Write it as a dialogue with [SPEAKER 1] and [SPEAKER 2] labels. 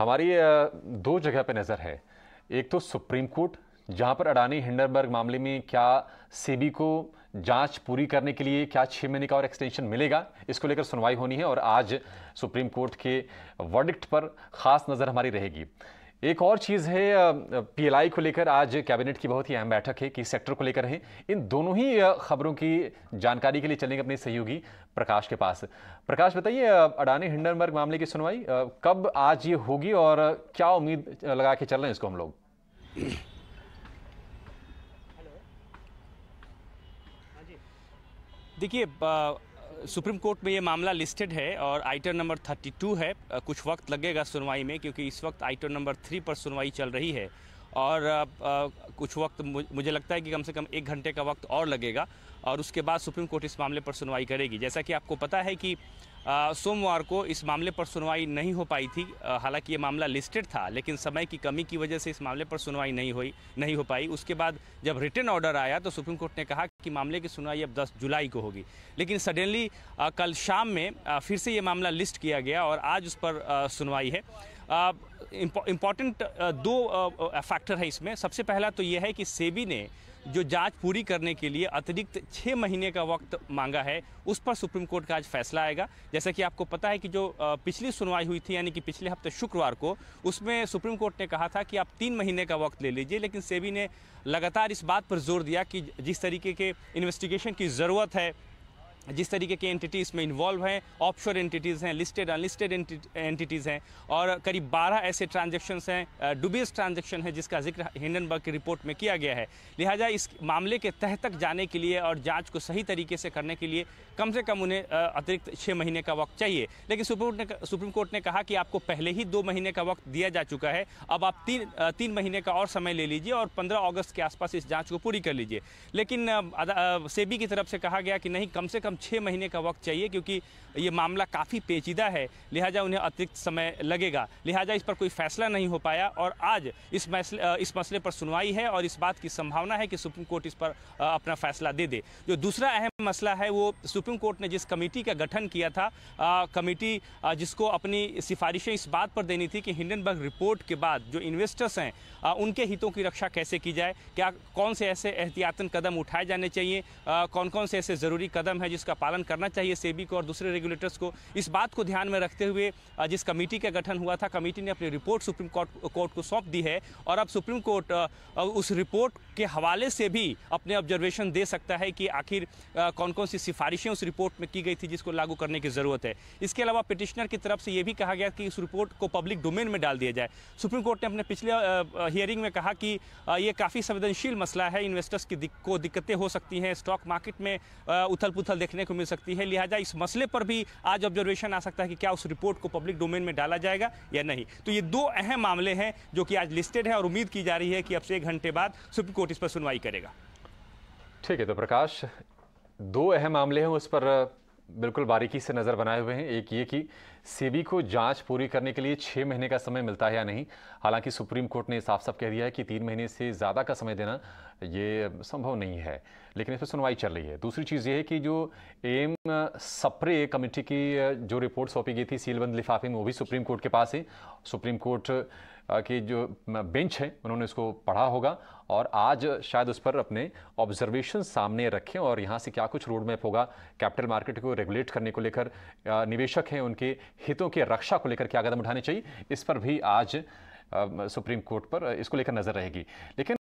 [SPEAKER 1] हमारी दो जगह पे नज़र है एक तो सुप्रीम कोर्ट जहां पर अडानी हिंडनबर्ग मामले में क्या सेबी को जांच पूरी करने के लिए क्या छः महीने का और एक्सटेंशन मिलेगा इसको लेकर सुनवाई होनी है और आज सुप्रीम कोर्ट के वर्डिक्ट पर खास नज़र हमारी रहेगी एक और चीज़ है पीएलआई को लेकर आज कैबिनेट की बहुत ही अहम बैठक है कि सेक्टर को लेकर है इन दोनों ही खबरों की जानकारी के लिए चलेंगे अपने सहयोगी प्रकाश के पास प्रकाश बताइए अडानी हिंडनबर्ग मामले की सुनवाई कब आज ये होगी और क्या उम्मीद लगा के चल रहे हैं इसको हम लोग
[SPEAKER 2] हाँ देखिए सुप्रीम कोर्ट में ये मामला लिस्टेड है और आइटम नंबर 32 है कुछ वक्त लगेगा सुनवाई में क्योंकि इस वक्त आइटम नंबर थ्री पर सुनवाई चल रही है और आ, आ, कुछ वक्त मुझे लगता है कि कम से कम एक घंटे का वक्त और लगेगा और उसके बाद सुप्रीम कोर्ट इस मामले पर सुनवाई करेगी जैसा कि आपको पता है कि सोमवार को इस मामले पर सुनवाई नहीं हो पाई थी हालांकि ये मामला लिस्टेड था लेकिन समय की कमी की वजह से इस मामले पर सुनवाई नहीं हुई नहीं हो पाई उसके बाद जब रिटर्न ऑर्डर आया तो सुप्रीम कोर्ट ने कहा कि मामले की सुनवाई अब 10 जुलाई को होगी लेकिन सडनली कल शाम में फिर से ये मामला लिस्ट किया गया और आज उस पर सुनवाई है इम्पॉर्टेंट दो फैक्टर है इसमें सबसे पहला तो यह है कि सेबी ने जो जांच पूरी करने के लिए अतिरिक्त छः महीने का वक्त मांगा है उस पर सुप्रीम कोर्ट का आज फैसला आएगा जैसा कि आपको पता है कि जो पिछली सुनवाई हुई थी यानी कि पिछले हफ्ते शुक्रवार को उसमें सुप्रीम कोर्ट ने कहा था कि आप तीन महीने का वक्त ले लीजिए लेकिन सेबी ने लगातार इस बात पर जोर दिया कि जिस तरीके के इन्वेस्टिगेशन की ज़रूरत है जिस तरीके की एंटिटी इसमें इन्वॉल्व हैं ऑफशोर एंटिटीज़ हैं लिस्टेड अनलिस्टेड एंटिटीज़ हैं और करीब 12 ऐसे ट्रांजेक्शन हैं डुबियस ट्रांजेक्शन है जिसका जिक्र हिंडनबर्ग की रिपोर्ट में किया गया है लिहाजा इस मामले के तह तक जाने के लिए और जांच को सही तरीके से करने के लिए कम से कम उन्हें अतिरिक्त छः महीने का वक्त चाहिए लेकिन सुप्रीम कोर्ट ने सुप्रीम कोर्ट ने कहा कि आपको पहले ही दो महीने का वक्त दिया जा चुका है अब आप तीन तीन महीने का और समय ले लीजिए और पंद्रह अगस्त के आसपास इस जाँच को पूरी कर लीजिए लेकिन सेबी की तरफ से कहा गया कि नहीं कम से कम कम छः महीने का वक्त चाहिए क्योंकि ये मामला काफ़ी पेचीदा है लिहाजा उन्हें अतिरिक्त समय लगेगा लिहाजा इस पर कोई फैसला नहीं हो पाया और आज इस मसले इस मसले पर सुनवाई है और इस बात की संभावना है कि सुप्रीम कोर्ट इस पर अपना फैसला दे दे जो दूसरा अहम मसला है वो सुप्रीम कोर्ट ने जिस कमेटी का गठन किया था आ, कमेटी जिसको अपनी सिफारिशें इस बात पर देनी थी कि हिंडनबर्ग रिपोर्ट के बाद जो इन्वेस्टर्स हैं उनके हितों की रक्षा कैसे की जाए क्या कौन से ऐसे एहतियातन कदम उठाए जाने चाहिए कौन कौन से ऐसे ज़रूरी कदम हैं जिस जिसका पालन करना चाहिए सेबी को और दूसरे रेगुलेटर्स को इस बात को ध्यान में रखते हुए जिस कमेटी का गठन हुआ था कमेटी ने अपनी रिपोर्ट सुप्रीम कोर्ट कोर्ट को सौंप दी है और अब सुप्रीम कोर्ट उस रिपोर्ट के हवाले से भी अपने ऑब्जर्वेशन दे सकता है कि आखिर कौन कौन सी सिफारिशें उस रिपोर्ट में की गई थी जिसको लागू करने की ज़रूरत है इसके अलावा पिटिशनर की तरफ से ये भी कहा गया कि इस रिपोर्ट को पब्लिक डोमेन में डाल दिया जाए सुप्रीम कोर्ट ने अपने पिछले हियरिंग में कहा कि ये काफ़ी संवेदनशील मसला है इन्वेस्टर्स की को दिक्कतें हो सकती हैं स्टॉक मार्केट में उथल पुथल देखने को मिल सकती है लिहाजा इस मसले पर भी आज ऑब्जर्वेशन आ सकता है कि क्या उस रिपोर्ट को पब्लिक डोमेन में डाला जाएगा या नहीं तो ये दो अहम मामले हैं जो कि आज लिस्टेड है और उम्मीद की जा रही है कि अब से एक घंटे बाद सुप्रीम कोर्ट इस पर सुनवाई करेगा
[SPEAKER 1] ठीक है तो प्रकाश दो अहम मामले हैं उस पर बिल्कुल बारीकी से नज़र बनाए हुए हैं एक ये कि सेबी को जांच पूरी करने के लिए छः महीने का समय मिलता है या नहीं हालांकि सुप्रीम कोर्ट ने साफ साफ कह दिया है कि तीन महीने से ज़्यादा का समय देना ये संभव नहीं है लेकिन इस पर सुनवाई चल रही है दूसरी चीज़ ये है कि जो एम सप्रे कमेटी की जो रिपोर्ट सौंपी गई थी सीलबंद लिफाफे में वो भी सुप्रीम कोर्ट के पास है सुप्रीम कोर्ट की जो बेंच है उन्होंने इसको पढ़ा होगा और आज शायद उस पर अपने ऑब्जर्वेशन सामने रखें और यहाँ से क्या कुछ रोड मैप होगा कैपिटल मार्केट को रेगुलेट करने को लेकर निवेशक हैं उनके हितों की रक्षा को लेकर क्या कदम उठाने चाहिए इस पर भी आज सुप्रीम कोर्ट पर इसको लेकर नज़र रहेगी लेकिन